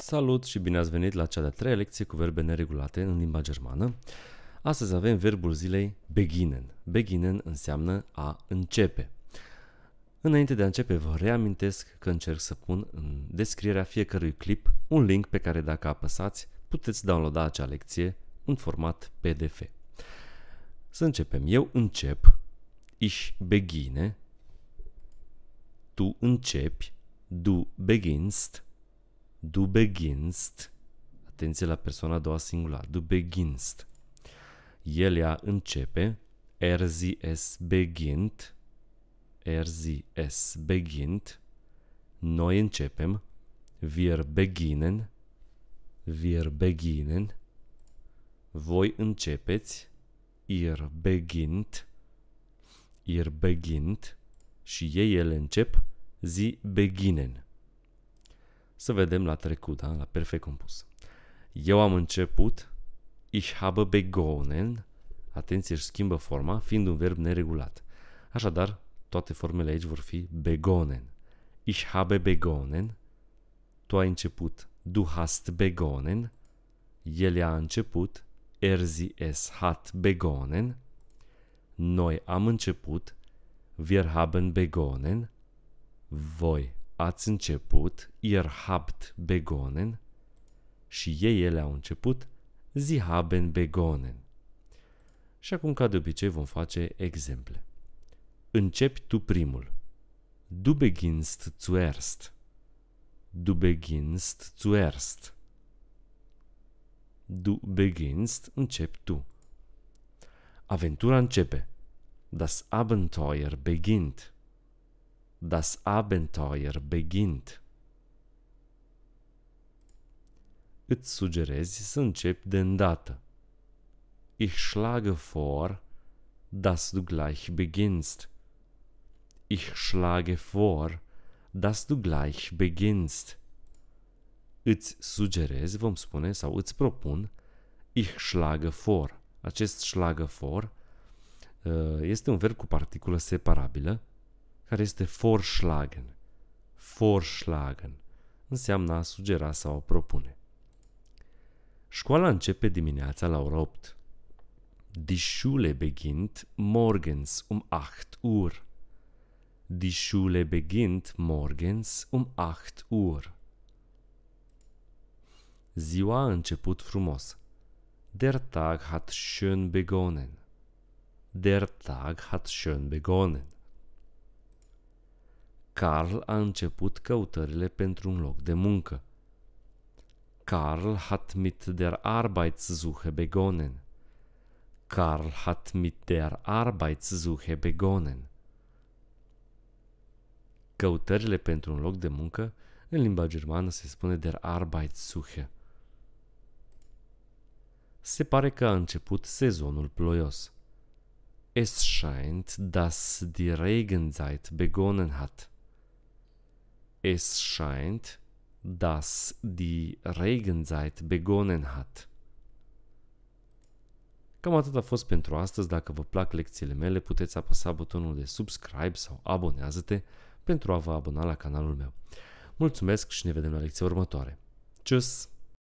Salut și bine ați venit la cea de-a treia lecție cu verbe neregulate în limba germană. Astăzi avem verbul zilei beginnen. Beginnen înseamnă a începe. Înainte de a începe, vă reamintesc că încerc să pun în descrierea fiecărui clip un link pe care dacă apăsați puteți downloada acea lecție în format PDF. Să începem. Eu încep, ich beginne. tu începi, du beginst, Du beginst, atenție la persoana a doua singular, du beginst, El ea începe, er sie es beginnt, er sie es beginnt, noi începem, wir beginnen, wir beginnen, voi începeți, ihr beginnt, ihr beginnt și ei ele încep, Sie beginnen. Să vedem la trecut, da? la perfect compus. Eu am început, ich habe begonnen, atenție își schimbă forma, fiind un verb neregulat. Așadar, toate formele aici vor fi begonnen. Ich habe begonnen, tu ai început, du hast begonnen, el a început, er sie es hat begonnen, noi am început, wir haben begonnen, voi ați început, ihr habt begonnen, și ei ele au început, sie haben begonnen. Și acum, ca de obicei, vom face exemple. Începi tu primul. Du beginnst zuerst. Du beginnst zuerst. Du beginnst, începi tu. Aventura începe. Das Abenteuer beginnt. Das Abenteuer beginnt. Îți sugerezi să începi de îndată. Ich schlage vor, dass du gleich beginnst. Ich schlage vor, dass du gleich beginnst. Îți sugerez, vom spune, sau îți propun, ich schlage vor. Acest schlage vor uh, este un verb cu particulă separabilă care este vorschlagen. Vorschlagen înseamnă a sugera sau a propune. Școala începe dimineața la ora 8. Die Schule beginnt morgens um 8 Uhr. Die Schule beginnt morgens um 8 Uhr. Ziua a început frumos. Der Tag hat schön begonnen. Der Tag hat schön begonnen. Carl a început căutările pentru un loc de muncă. Carl hat mit der Arbeitssuche begonnen. Carl hat mit der Arbeitssuche begonnen. Căutările pentru un loc de muncă în limba germană se spune der Arbeitssuche. Se pare că a început sezonul ploios. Es scheint, dass die Regenzeit begonnen hat. Es scheint, dass die Regenzeit begonnen hat. Cam atât a fost pentru astăzi. Dacă vă plac lecțiile mele, puteți apăsa butonul de subscribe sau abonează-te pentru a vă abona la canalul meu. Mulțumesc și ne vedem la lecția următoare. Tschüss!